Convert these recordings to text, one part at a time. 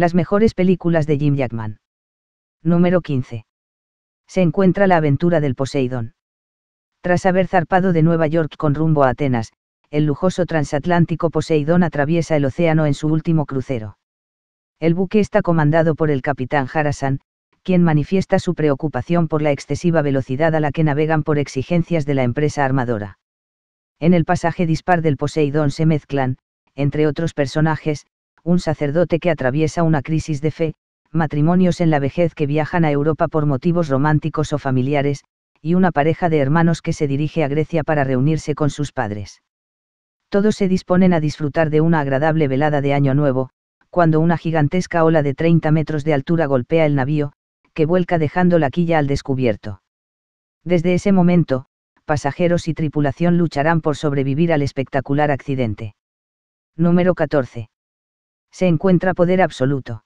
Las mejores películas de Jim Jackman. Número 15. Se encuentra la aventura del Poseidón. Tras haber zarpado de Nueva York con rumbo a Atenas, el lujoso transatlántico Poseidón atraviesa el océano en su último crucero. El buque está comandado por el capitán Harasan, quien manifiesta su preocupación por la excesiva velocidad a la que navegan por exigencias de la empresa armadora. En el pasaje dispar del Poseidón se mezclan, entre otros personajes, un sacerdote que atraviesa una crisis de fe, matrimonios en la vejez que viajan a Europa por motivos románticos o familiares, y una pareja de hermanos que se dirige a Grecia para reunirse con sus padres. Todos se disponen a disfrutar de una agradable velada de Año Nuevo, cuando una gigantesca ola de 30 metros de altura golpea el navío, que vuelca dejando la quilla al descubierto. Desde ese momento, pasajeros y tripulación lucharán por sobrevivir al espectacular accidente. Número 14 se encuentra poder absoluto.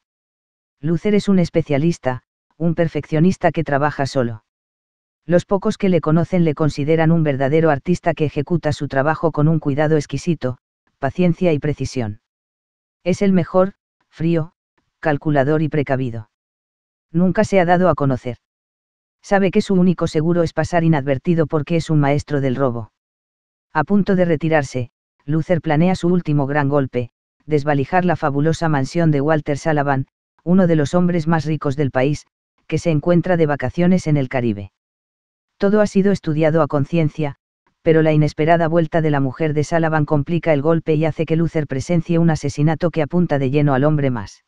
Luther es un especialista, un perfeccionista que trabaja solo. Los pocos que le conocen le consideran un verdadero artista que ejecuta su trabajo con un cuidado exquisito, paciencia y precisión. Es el mejor, frío, calculador y precavido. Nunca se ha dado a conocer. Sabe que su único seguro es pasar inadvertido porque es un maestro del robo. A punto de retirarse, Luther planea su último gran golpe, desvalijar la fabulosa mansión de Walter Salavan, uno de los hombres más ricos del país, que se encuentra de vacaciones en el Caribe. Todo ha sido estudiado a conciencia, pero la inesperada vuelta de la mujer de Salavan complica el golpe y hace que Luther presencie un asesinato que apunta de lleno al hombre más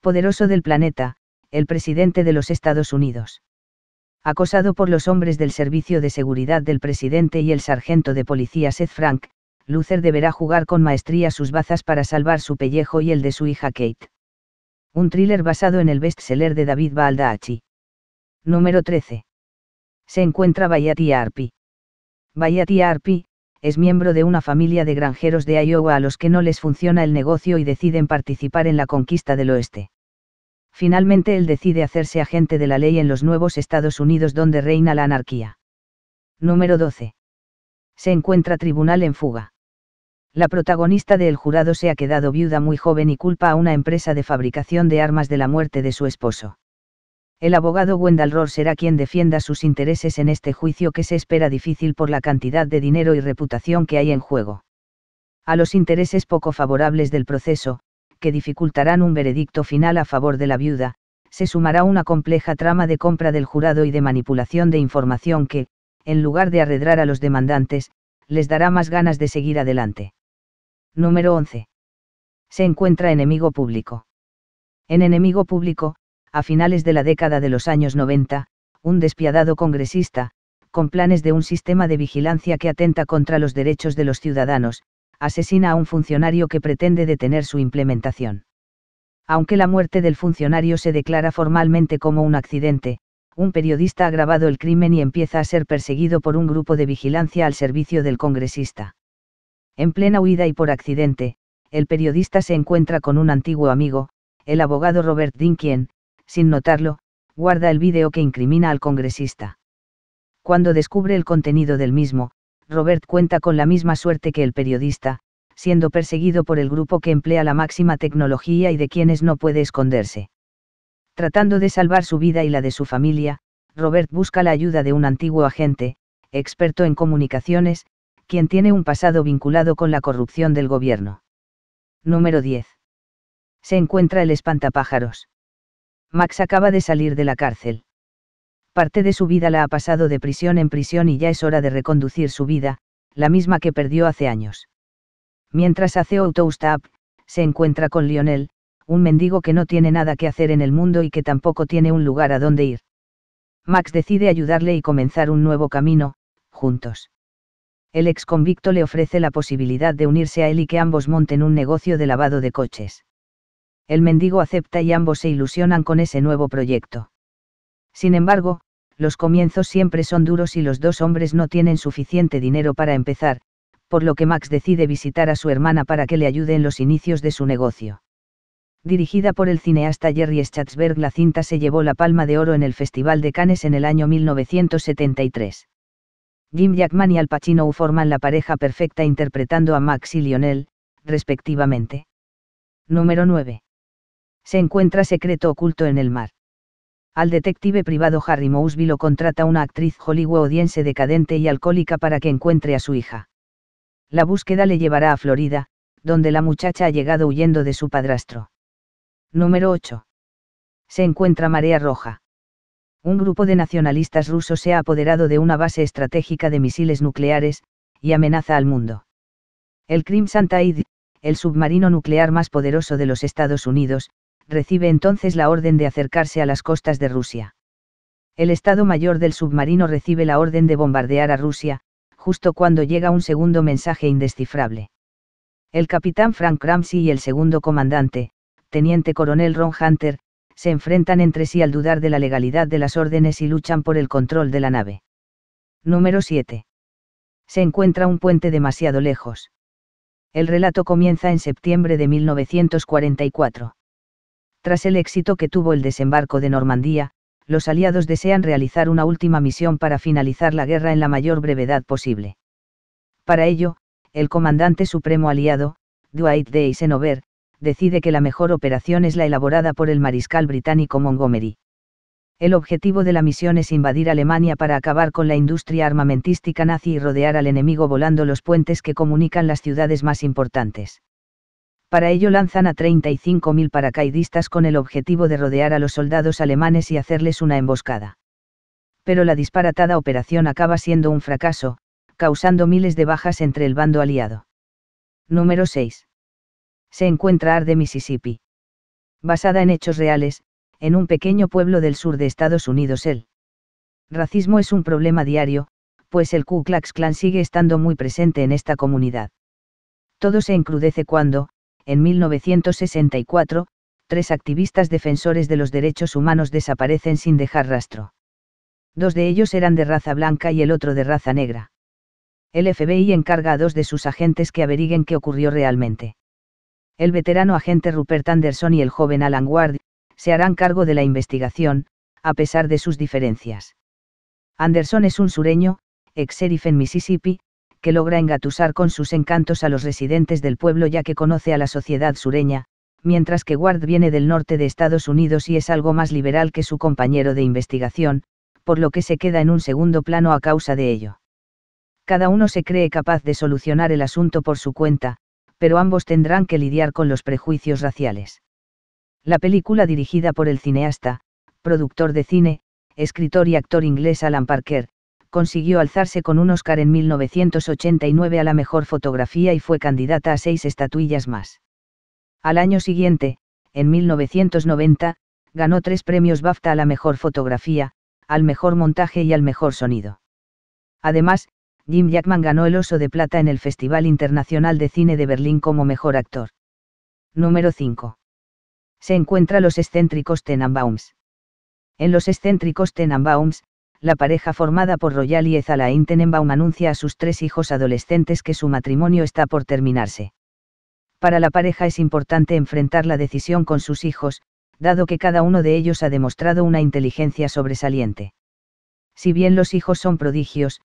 poderoso del planeta, el presidente de los Estados Unidos. Acosado por los hombres del Servicio de Seguridad del presidente y el sargento de policía Seth Frank, Luther deberá jugar con maestría sus bazas para salvar su pellejo y el de su hija Kate. Un thriller basado en el bestseller de David Baldacci. Número 13. Se encuentra Bayati Arpi. Bayati Arpi, es miembro de una familia de granjeros de Iowa a los que no les funciona el negocio y deciden participar en la conquista del oeste. Finalmente él decide hacerse agente de la ley en los nuevos Estados Unidos donde reina la anarquía. Número 12. Se encuentra tribunal en fuga. La protagonista de El jurado se ha quedado viuda muy joven y culpa a una empresa de fabricación de armas de la muerte de su esposo. El abogado Wendell Rohr será quien defienda sus intereses en este juicio que se espera difícil por la cantidad de dinero y reputación que hay en juego. A los intereses poco favorables del proceso, que dificultarán un veredicto final a favor de la viuda, se sumará una compleja trama de compra del jurado y de manipulación de información que, en lugar de arredrar a los demandantes, les dará más ganas de seguir adelante. Número 11. Se encuentra enemigo público. En enemigo público, a finales de la década de los años 90, un despiadado congresista, con planes de un sistema de vigilancia que atenta contra los derechos de los ciudadanos, asesina a un funcionario que pretende detener su implementación. Aunque la muerte del funcionario se declara formalmente como un accidente, un periodista ha grabado el crimen y empieza a ser perseguido por un grupo de vigilancia al servicio del congresista. En plena huida y por accidente, el periodista se encuentra con un antiguo amigo, el abogado Robert Dean quien, sin notarlo, guarda el vídeo que incrimina al congresista. Cuando descubre el contenido del mismo, Robert cuenta con la misma suerte que el periodista, siendo perseguido por el grupo que emplea la máxima tecnología y de quienes no puede esconderse. Tratando de salvar su vida y la de su familia, Robert busca la ayuda de un antiguo agente, experto en comunicaciones, quien tiene un pasado vinculado con la corrupción del gobierno. Número 10. Se encuentra el espantapájaros. Max acaba de salir de la cárcel. Parte de su vida la ha pasado de prisión en prisión y ya es hora de reconducir su vida, la misma que perdió hace años. Mientras hace autostop, se encuentra con Lionel, un mendigo que no tiene nada que hacer en el mundo y que tampoco tiene un lugar a donde ir. Max decide ayudarle y comenzar un nuevo camino, juntos el ex convicto le ofrece la posibilidad de unirse a él y que ambos monten un negocio de lavado de coches. El mendigo acepta y ambos se ilusionan con ese nuevo proyecto. Sin embargo, los comienzos siempre son duros y los dos hombres no tienen suficiente dinero para empezar, por lo que Max decide visitar a su hermana para que le ayude en los inicios de su negocio. Dirigida por el cineasta Jerry Schatzberg, la cinta se llevó la Palma de Oro en el Festival de Cannes en el año 1973. Jim Jackman y Al Pacino forman la pareja perfecta interpretando a Max y Lionel, respectivamente. Número 9. Se encuentra secreto oculto en el mar. Al detective privado Harry Mousby lo contrata una actriz hollywoodiense decadente y alcohólica para que encuentre a su hija. La búsqueda le llevará a Florida, donde la muchacha ha llegado huyendo de su padrastro. Número 8. Se encuentra Marea Roja un grupo de nacionalistas rusos se ha apoderado de una base estratégica de misiles nucleares, y amenaza al mundo. El Krim Tide, el submarino nuclear más poderoso de los Estados Unidos, recibe entonces la orden de acercarse a las costas de Rusia. El Estado Mayor del submarino recibe la orden de bombardear a Rusia, justo cuando llega un segundo mensaje indescifrable. El capitán Frank Ramsey y el segundo comandante, teniente coronel Ron Hunter, se enfrentan entre sí al dudar de la legalidad de las órdenes y luchan por el control de la nave. Número 7. Se encuentra un puente demasiado lejos. El relato comienza en septiembre de 1944. Tras el éxito que tuvo el desembarco de Normandía, los aliados desean realizar una última misión para finalizar la guerra en la mayor brevedad posible. Para ello, el comandante supremo aliado, Dwight D. Eisenhower, decide que la mejor operación es la elaborada por el mariscal británico Montgomery. El objetivo de la misión es invadir Alemania para acabar con la industria armamentística nazi y rodear al enemigo volando los puentes que comunican las ciudades más importantes. Para ello lanzan a 35.000 paracaidistas con el objetivo de rodear a los soldados alemanes y hacerles una emboscada. Pero la disparatada operación acaba siendo un fracaso, causando miles de bajas entre el bando aliado. Número 6 se encuentra Arde, Mississippi. Basada en hechos reales, en un pequeño pueblo del sur de Estados Unidos el racismo es un problema diario, pues el Ku Klux Klan sigue estando muy presente en esta comunidad. Todo se encrudece cuando, en 1964, tres activistas defensores de los derechos humanos desaparecen sin dejar rastro. Dos de ellos eran de raza blanca y el otro de raza negra. El FBI encarga a dos de sus agentes que averiguen qué ocurrió realmente el veterano agente Rupert Anderson y el joven Alan Ward, se harán cargo de la investigación, a pesar de sus diferencias. Anderson es un sureño, ex sheriff en Mississippi, que logra engatusar con sus encantos a los residentes del pueblo ya que conoce a la sociedad sureña, mientras que Ward viene del norte de Estados Unidos y es algo más liberal que su compañero de investigación, por lo que se queda en un segundo plano a causa de ello. Cada uno se cree capaz de solucionar el asunto por su cuenta, pero ambos tendrán que lidiar con los prejuicios raciales. La película dirigida por el cineasta, productor de cine, escritor y actor inglés Alan Parker, consiguió alzarse con un Oscar en 1989 a la mejor fotografía y fue candidata a seis estatuillas más. Al año siguiente, en 1990, ganó tres premios BAFTA a la mejor fotografía, al mejor montaje y al mejor sonido. Además, Jim Jackman ganó el Oso de Plata en el Festival Internacional de Cine de Berlín como mejor actor. Número 5. Se encuentra Los excéntricos Tenenbaums. En Los excéntricos Tenenbaums, la pareja formada por Royal y Ezala Tenenbaum anuncia a sus tres hijos adolescentes que su matrimonio está por terminarse. Para la pareja es importante enfrentar la decisión con sus hijos, dado que cada uno de ellos ha demostrado una inteligencia sobresaliente. Si bien los hijos son prodigios,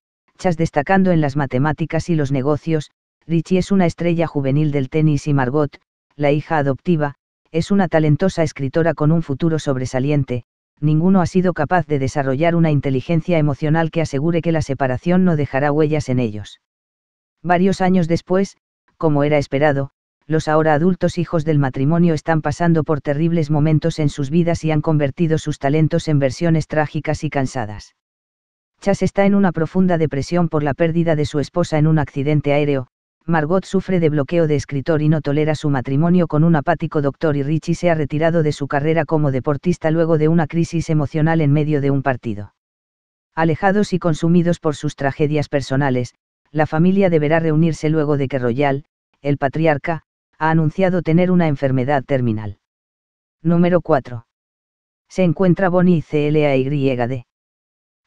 destacando en las matemáticas y los negocios, Richie es una estrella juvenil del tenis y Margot, la hija adoptiva, es una talentosa escritora con un futuro sobresaliente, ninguno ha sido capaz de desarrollar una inteligencia emocional que asegure que la separación no dejará huellas en ellos. Varios años después, como era esperado, los ahora adultos hijos del matrimonio están pasando por terribles momentos en sus vidas y han convertido sus talentos en versiones trágicas y cansadas. Chas está en una profunda depresión por la pérdida de su esposa en un accidente aéreo, Margot sufre de bloqueo de escritor y no tolera su matrimonio con un apático doctor y Richie se ha retirado de su carrera como deportista luego de una crisis emocional en medio de un partido. Alejados y consumidos por sus tragedias personales, la familia deberá reunirse luego de que Royal, el patriarca, ha anunciado tener una enfermedad terminal. Número 4. Se encuentra Bonnie CLAYD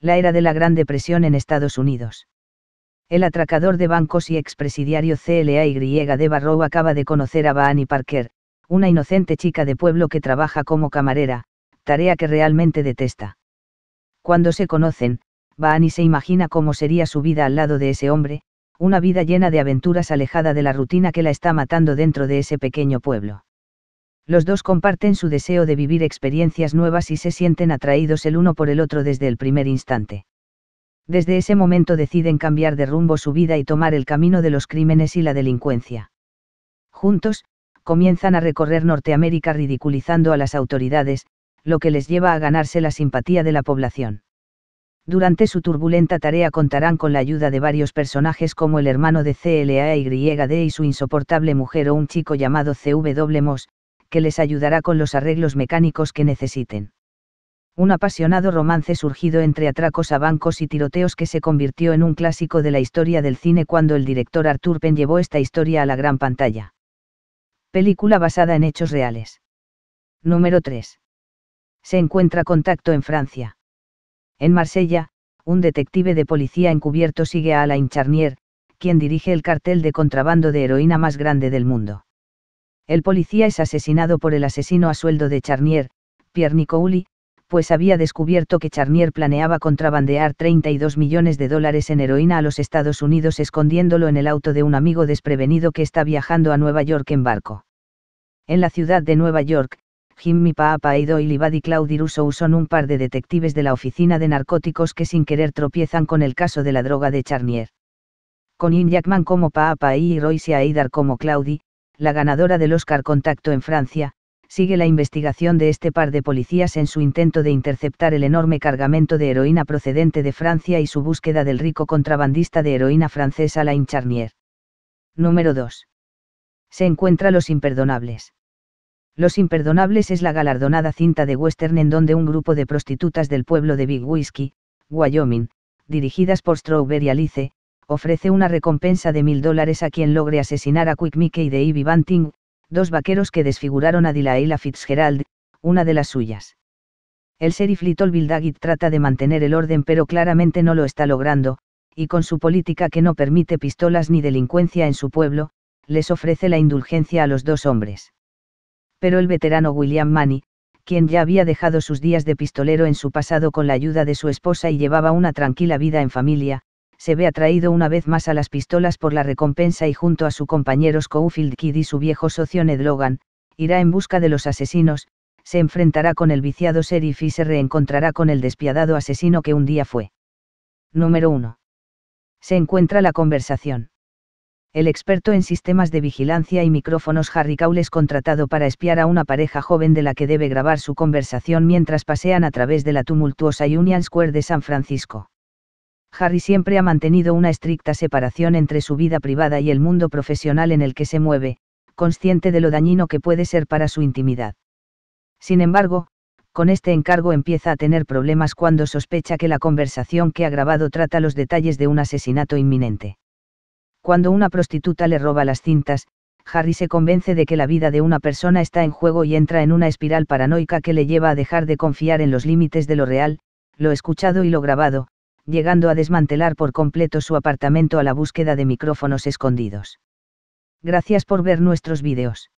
la era de la Gran Depresión en Estados Unidos. El atracador de bancos y expresidiario CLAY de Barrow acaba de conocer a Baani Parker, una inocente chica de pueblo que trabaja como camarera, tarea que realmente detesta. Cuando se conocen, Baani se imagina cómo sería su vida al lado de ese hombre, una vida llena de aventuras alejada de la rutina que la está matando dentro de ese pequeño pueblo. Los dos comparten su deseo de vivir experiencias nuevas y se sienten atraídos el uno por el otro desde el primer instante. Desde ese momento deciden cambiar de rumbo su vida y tomar el camino de los crímenes y la delincuencia. Juntos, comienzan a recorrer Norteamérica ridiculizando a las autoridades, lo que les lleva a ganarse la simpatía de la población. Durante su turbulenta tarea contarán con la ayuda de varios personajes como el hermano de CLAYD y su insoportable mujer o un chico llamado CW que les ayudará con los arreglos mecánicos que necesiten. Un apasionado romance surgido entre atracos a bancos y tiroteos que se convirtió en un clásico de la historia del cine cuando el director Arthur Penn llevó esta historia a la gran pantalla. Película basada en hechos reales. Número 3. Se encuentra contacto en Francia. En Marsella, un detective de policía encubierto sigue a Alain Charnier, quien dirige el cartel de contrabando de heroína más grande del mundo. El policía es asesinado por el asesino a sueldo de Charnier, Pierre Nicouli, pues había descubierto que Charnier planeaba contrabandear 32 millones de dólares en heroína a los Estados Unidos escondiéndolo en el auto de un amigo desprevenido que está viajando a Nueva York en barco. En la ciudad de Nueva York, Jimmy Paapa y Libadi y Buddy son un par de detectives de la oficina de narcóticos que sin querer tropiezan con el caso de la droga de Charnier. Con Ian Jackman como Paapa y Royce Aidar como Claudi, la ganadora del Oscar Contacto en Francia, sigue la investigación de este par de policías en su intento de interceptar el enorme cargamento de heroína procedente de Francia y su búsqueda del rico contrabandista de heroína francesa Alain Charnier. Número 2. Se encuentra Los Imperdonables. Los Imperdonables es la galardonada cinta de western en donde un grupo de prostitutas del pueblo de Big Whiskey, Wyoming, dirigidas por Strawberry Alice, ofrece una recompensa de mil dólares a quien logre asesinar a Quick Mickey y de Ivy Banting, dos vaqueros que desfiguraron a Dilaila Fitzgerald, una de las suyas. El sheriff Little Bill trata de mantener el orden pero claramente no lo está logrando, y con su política que no permite pistolas ni delincuencia en su pueblo, les ofrece la indulgencia a los dos hombres. Pero el veterano William Manny, quien ya había dejado sus días de pistolero en su pasado con la ayuda de su esposa y llevaba una tranquila vida en familia, se ve atraído una vez más a las pistolas por la recompensa y junto a su compañero Schofield Kid y su viejo socio Ned Logan, irá en busca de los asesinos, se enfrentará con el viciado sheriff y se reencontrará con el despiadado asesino que un día fue. Número 1. Se encuentra la conversación. El experto en sistemas de vigilancia y micrófonos Harry Cowles es contratado para espiar a una pareja joven de la que debe grabar su conversación mientras pasean a través de la tumultuosa Union Square de San Francisco Harry siempre ha mantenido una estricta separación entre su vida privada y el mundo profesional en el que se mueve, consciente de lo dañino que puede ser para su intimidad. Sin embargo, con este encargo empieza a tener problemas cuando sospecha que la conversación que ha grabado trata los detalles de un asesinato inminente. Cuando una prostituta le roba las cintas, Harry se convence de que la vida de una persona está en juego y entra en una espiral paranoica que le lleva a dejar de confiar en los límites de lo real, lo escuchado y lo grabado, llegando a desmantelar por completo su apartamento a la búsqueda de micrófonos escondidos. Gracias por ver nuestros vídeos.